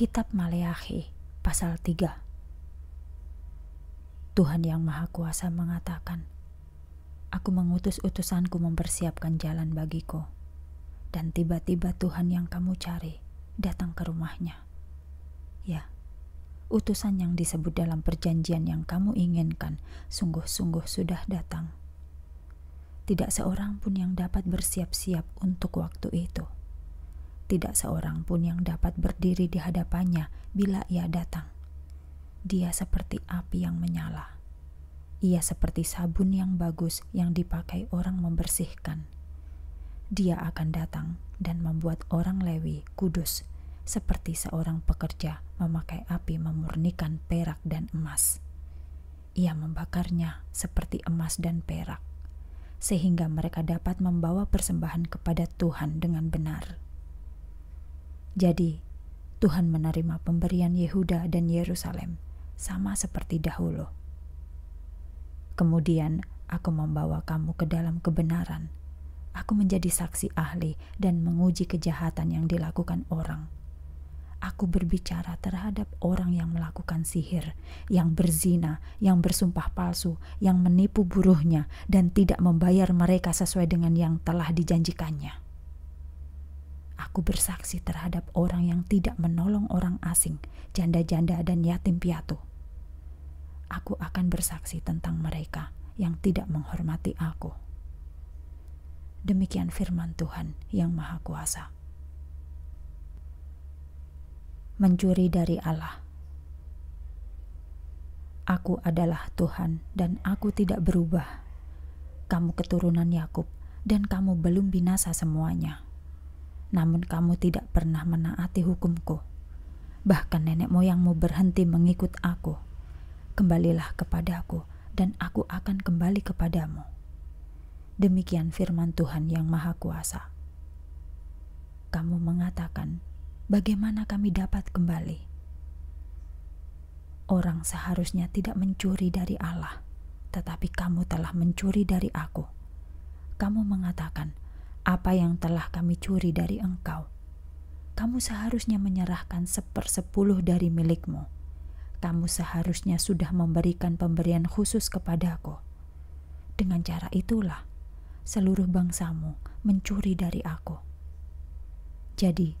Kitab Maleakhi pasal 3 Tuhan yang Maha Kuasa mengatakan, Aku mengutus utusanku mempersiapkan jalan bagiku, dan tiba-tiba Tuhan yang kamu cari datang ke rumahnya. Ya, utusan yang disebut dalam perjanjian yang kamu inginkan sungguh-sungguh sudah datang. Tidak seorang pun yang dapat bersiap-siap untuk waktu itu tidak seorang pun yang dapat berdiri di hadapannya bila ia datang. Dia seperti api yang menyala. Ia seperti sabun yang bagus yang dipakai orang membersihkan. Dia akan datang dan membuat orang Lewi kudus, seperti seorang pekerja memakai api memurnikan perak dan emas. Ia membakarnya seperti emas dan perak, sehingga mereka dapat membawa persembahan kepada Tuhan dengan benar. Jadi, Tuhan menerima pemberian Yehuda dan Yerusalem sama seperti dahulu. Kemudian aku membawa kamu ke dalam kebenaran. Aku menjadi saksi ahli dan menguji kejahatan yang dilakukan orang. Aku berbicara terhadap orang yang melakukan sihir, yang berzina, yang bersumpah palsu, yang menipu buruhnya, dan tidak membayar mereka sesuai dengan yang telah dijanjikannya. Aku bersaksi terhadap orang yang tidak menolong orang asing, janda-janda, dan yatim piatu. Aku akan bersaksi tentang mereka yang tidak menghormati aku. Demikian firman Tuhan yang Maha Kuasa. Mencuri dari Allah. Aku adalah Tuhan dan aku tidak berubah. Kamu keturunan Yakub dan kamu belum binasa semuanya namun kamu tidak pernah menaati hukumku. Bahkan nenek moyangmu berhenti mengikut aku. Kembalilah kepadaku, dan aku akan kembali kepadamu. Demikian firman Tuhan yang Maha Kuasa. Kamu mengatakan, "Bagaimana kami dapat kembali?" Orang seharusnya tidak mencuri dari Allah, tetapi kamu telah mencuri dari aku. Kamu mengatakan, apa yang telah kami curi dari engkau. Kamu seharusnya menyerahkan sepersepuluh dari milikmu. Kamu seharusnya sudah memberikan pemberian khusus kepadaku. Dengan cara itulah, seluruh bangsamu mencuri dari aku. Jadi,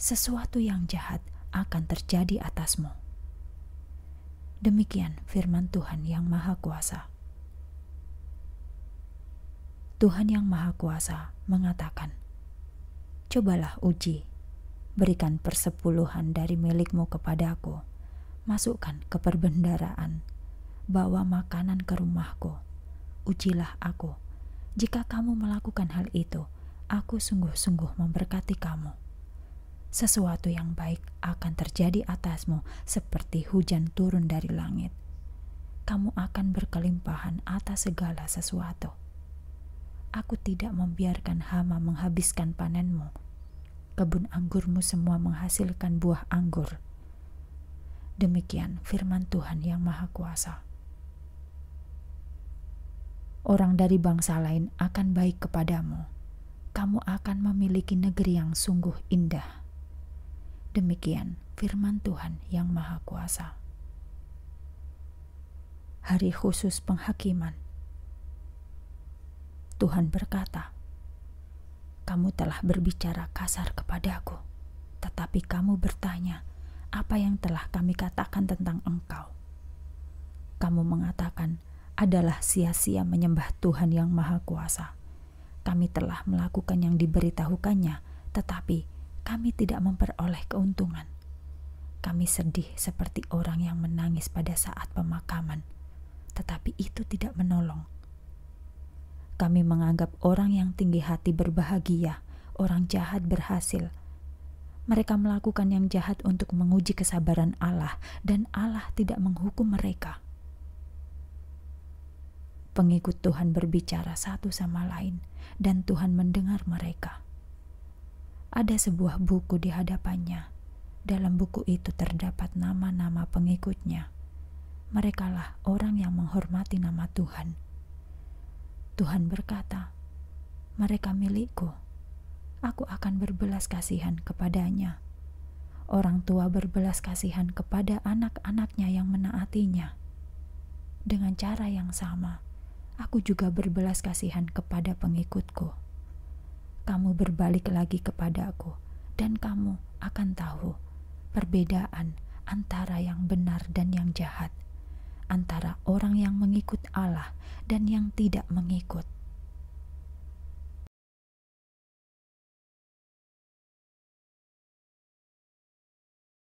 sesuatu yang jahat akan terjadi atasmu. Demikian firman Tuhan yang Maha Kuasa. Tuhan yang Maha Kuasa mengatakan, "Cobalah uji, berikan persepuluhan dari milikmu kepadaku, masukkan ke perbendaraan, bawa makanan ke rumahku, ujilah aku. Jika kamu melakukan hal itu, aku sungguh-sungguh memberkati kamu." Sesuatu yang baik akan terjadi atasmu, seperti hujan turun dari langit. Kamu akan berkelimpahan atas segala sesuatu aku tidak membiarkan hama menghabiskan panenmu. Kebun anggurmu semua menghasilkan buah anggur. Demikian firman Tuhan yang Maha Kuasa. Orang dari bangsa lain akan baik kepadamu. Kamu akan memiliki negeri yang sungguh indah. Demikian firman Tuhan yang Maha Kuasa. Hari khusus penghakiman Tuhan berkata, "Kamu telah berbicara kasar kepadaku, tetapi kamu bertanya apa yang telah kami katakan tentang engkau. Kamu mengatakan adalah sia-sia menyembah Tuhan yang Maha Kuasa. Kami telah melakukan yang diberitahukannya, tetapi kami tidak memperoleh keuntungan. Kami sedih seperti orang yang menangis pada saat pemakaman, tetapi itu tidak menolong." Kami menganggap orang yang tinggi hati berbahagia, orang jahat berhasil. Mereka melakukan yang jahat untuk menguji kesabaran Allah, dan Allah tidak menghukum mereka. Pengikut Tuhan berbicara satu sama lain, dan Tuhan mendengar mereka. Ada sebuah buku di hadapannya. Dalam buku itu terdapat nama-nama pengikutnya. Merekalah orang yang menghormati nama Tuhan. Tuhan berkata, "Mereka milikku. Aku akan berbelas kasihan kepadanya. Orang tua berbelas kasihan kepada anak-anaknya yang menaatinya. Dengan cara yang sama, aku juga berbelas kasihan kepada pengikutku. Kamu berbalik lagi kepadaku, dan kamu akan tahu perbedaan antara yang benar dan yang jahat." antara orang yang mengikut Allah dan yang tidak mengikut.